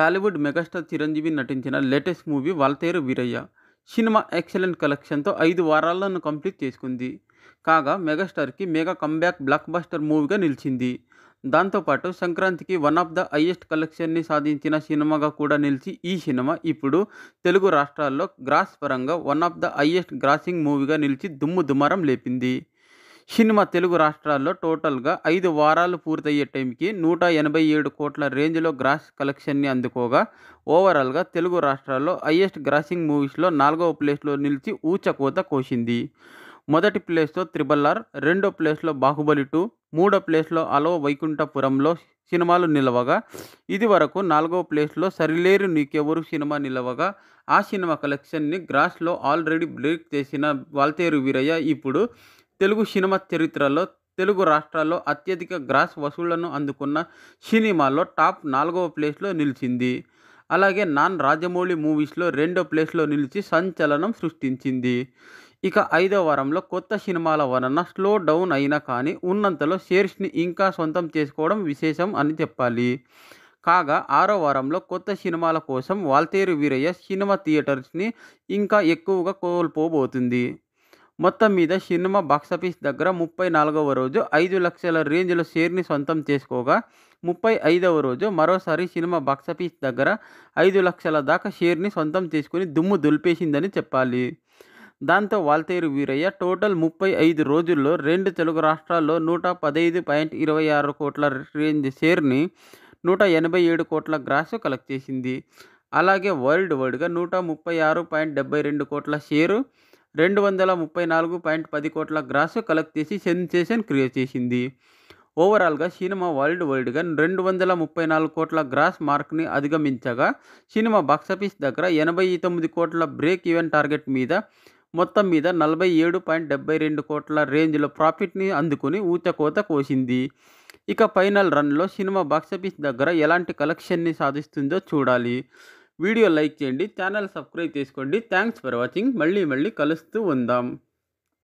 Tollywood megastar Chiranjeevi నటించిన latest movie Waltair Veerayya సినిమా excellent కలెక్షన్తో ఐదు వారాలను కంప్లీట్ చేసుకుంది కాగా మెగాస్టార్కి మెగా కంబ్యాక్ బ్లాక్ బస్టర్ మూవీగా నిలిచింది దాంతోపాటు సంక్రాంతికి వన్ ఆఫ్ ద హైయెస్ట్ కలెక్షన్ని సాధించిన సినిమాగా కూడా నిలిచి ఈ సినిమా ఇప్పుడు తెలుగు రాష్ట్రాల్లో గ్రాస్ పరంగా one of the highest grossing మూవీగా నిలిచి దుమ్ము దుమారం లేపింది సినిమా తెలుగు రాష్ట్రాల్లో టోటల్గా ఐదు వారాలు పూర్తయ్యే టైంకి నూట ఎనభై ఏడు కోట్ల రేంజ్లో గ్రాస్ కలెక్షన్ని అందుకోగా ఓవరాల్గా తెలుగు రాష్ట్రాల్లో హయ్యెస్ట్ గ్రాసింగ్ మూవీస్లో నాలుగవ ప్లేస్లో నిలిచి ఊచకోత కోసింది మొదటి ప్లేస్లో త్రిబల్ ఆర్ రెండో ప్లేస్లో బాహుబలి టూ మూడో ప్లేస్లో అలో వైకుంఠపురంలో సినిమాలు నిలవగా ఇది వరకు నాలుగో ప్లేస్లో సరిలేరు నీకెవరు సినిమా నిలవగా ఆ సినిమా కలెక్షన్ని గ్రాస్లో ఆల్రెడీ బ్రేక్ చేసిన వాల్తేరు వీరయ్య ఇప్పుడు తెలుగు సినిమా చరిత్రలో తెలుగు రాష్ట్రాల్లో అత్యధిక గ్రాస్ వసూళ్లను అందుకున్న సినిమాలో టాప్ నాలుగవ ప్లేస్లో నిలిచింది అలాగే నాన్ రాజమౌళి మూవీస్లో రెండో ప్లేస్లో నిలిచి సంచలనం సృష్టించింది ఇక ఐదో వారంలో కొత్త సినిమాల వలన స్లో డౌన్ అయినా కానీ ఉన్నంతలో షేర్స్ని ఇంకా సొంతం చేసుకోవడం విశేషం అని చెప్పాలి కాగా ఆరో వారంలో కొత్త సినిమాల కోసం వాల్తేరు వీరయ్య సినిమా థియేటర్స్ని ఇంకా ఎక్కువగా కోల్పోబోతుంది మొత్తం మీద సినిమా బాక్సాఫీస్ దగ్గర ముప్పై నాలుగవ రోజు ఐదు లక్షల రేంజ్లో షేర్ని సొంతం చేసుకోగా ముప్పై ఐదవ రోజు మరోసారి సినిమా బాక్సాఫీస్ దగ్గర ఐదు లక్షల దాకా షేర్ని సొంతం చేసుకుని దుమ్ము దులిపేసిందని చెప్పాలి దాంతో వాల్తేరు వీరయ్య టోటల్ ముప్పై ఐదు రోజుల్లో రెండు తెలుగు రాష్ట్రాల్లో నూట పదహైదు పాయింట్ ఇరవై ఆరు కోట్ల రేంజ్ షేర్ని నూట ఎనభై ఏడు కోట్ల గ్రాస్ కలెక్ట్ చేసింది అలాగే వరల్డ్ వైడ్గా నూట ముప్పై ఆరు పాయింట్ డెబ్బై రెండు కోట్ల షేరు రెండు వందల ముప్పై నాలుగు పాయింట్ పది కోట్ల గ్రాస్ కలెక్ట్ చేసి సెన్సేషన్ క్రియేట్ చేసింది ఓవరాల్గా సినిమా వరల్డ్ వైడ్గా రెండు వందల ముప్పై నాలుగు కోట్ల గ్రాస్ మార్క్ని అధిగమించగా సినిమా బాక్సాఫీస్ దగ్గర ఎనభై తొమ్మిది కోట్ల బ్రేక్ ఈవెన్ టార్గెట్ మీద మొత్తం మీద నలభై ఏడు పాయింట్ డెబ్బై రెండు కోట్ల రేంజ్లో ప్రాఫిట్ని అందుకుని ఊచకోత కోసింది ఇక ఫైనల్ రన్లో సినిమా బాక్సాఫీస్ దగ్గర ఎలాంటి కలెక్షన్ని సాధిస్తుందో చూడాలి వీడియో లైక్ చేయండి ఛానల్ సబ్స్క్రైబ్ చేసుకోండి థ్యాంక్స్ ఫర్ వాచింగ్ మళ్ళీ మళ్ళీ కలుస్తూ ఉందాం